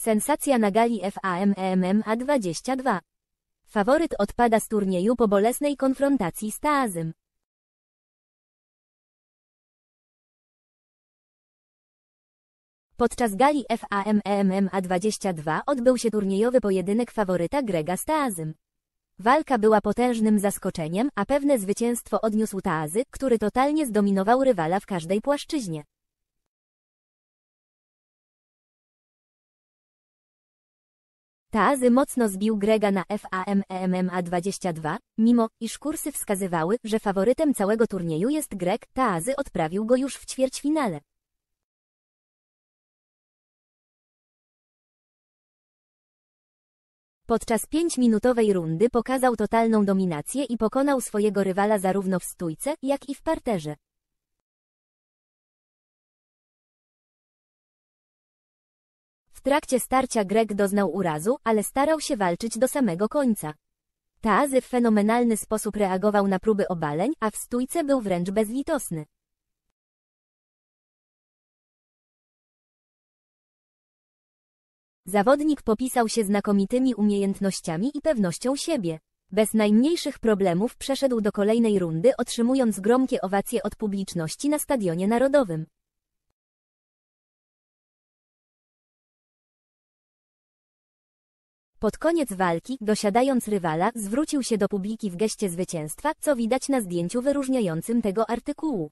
Sensacja na gali FAMMMA 22. Faworyt odpada z turnieju po bolesnej konfrontacji z Taazem. Podczas gali FAMMMA 22 odbył się turniejowy pojedynek faworyta Grega z Taazem. Walka była potężnym zaskoczeniem, a pewne zwycięstwo odniósł Taazy, który totalnie zdominował rywala w każdej płaszczyźnie. Taazy mocno zbił Grega na FAMEMA 22, mimo iż kursy wskazywały, że faworytem całego turnieju jest Greg, Taazy odprawił go już w ćwierćfinale. Podczas pięćminutowej rundy pokazał totalną dominację i pokonał swojego rywala zarówno w stójce, jak i w parterze. W trakcie starcia Greg doznał urazu, ale starał się walczyć do samego końca. Taazy w fenomenalny sposób reagował na próby obaleń, a w stójce był wręcz bezlitosny. Zawodnik popisał się znakomitymi umiejętnościami i pewnością siebie. Bez najmniejszych problemów przeszedł do kolejnej rundy, otrzymując gromkie owacje od publiczności na Stadionie Narodowym. Pod koniec walki, dosiadając rywala, zwrócił się do publiki w geście zwycięstwa, co widać na zdjęciu wyróżniającym tego artykułu.